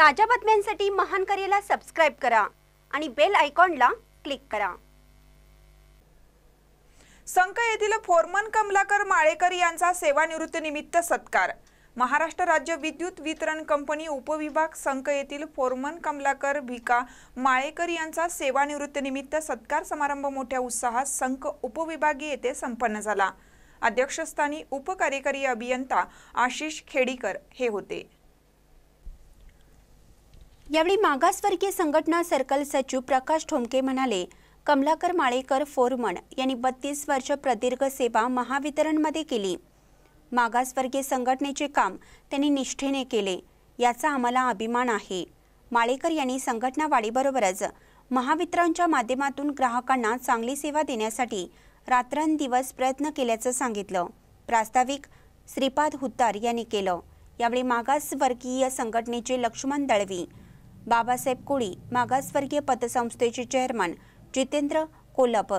ताज्या बातम्यांसाठी महान करेला सबस्क्राईब करा आणि बेल आयकॉनला क्लिक करा संक येथील फोरमन कमलाकर माळेकर यांचा सेवानिवृत्तीनिमित्त सत्कार महाराष्ट्र राज्य विद्युत वितरण कंपनी उपविभाग संक येथील फोरमन कमलाकर भिका माळेकर यांचा सेवानिवृत्तीनिमित्त सत्कार समारंभ मोठ्या उत्साहात संक उपविभागीय येथे संपन्न झाला अध्यक्षस्थानी उपकार्यकारी अभियंता आशिष खेडीकर हे होते यावेळी मागासवर्गीय संघटना सर्कल सचिव प्रकाश ठोमके म्हणाले कमलाकर माळेकर फोरमन यांनी बत्तीस वर्ष प्रदीर्घ सेवा महावितरणमध्ये केली मागासवर्गीय संघटनेचे काम त्यांनी निष्ठेने केले याचा आम्हाला अभिमान आहे माळेकर यांनी संघटना वाढीबरोबरच महावितरणच्या माध्यमातून ग्राहकांना चांगली सेवा देण्यासाठी रात्रंदिवस प्रयत्न केल्याचं सांगितलं प्रास्ताविक श्रीपाद हुत्तार यांनी केलं यावेळी मागासवर्गीय संघटनेचे लक्ष्मण दळवी बाबासाहेब कोळी मागासवर्गीय पतसंस्थेचे चेअरमन जितेंद्र कोलप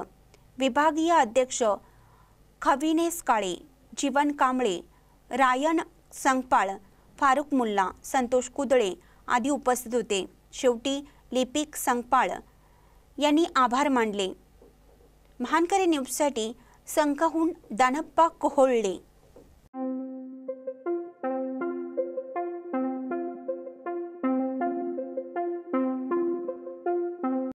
विभागीय अध्यक्ष खविनेस काळे जीवन कांबळे रायन संगपाळ फारुक मुल्ला संतोष कुदळे आदी उपस्थित होते शेवटी लिपिक संगपाळ यांनी आभार मानले महानकरी न्यूजसाठी संघहून दानप्पा कोहोळले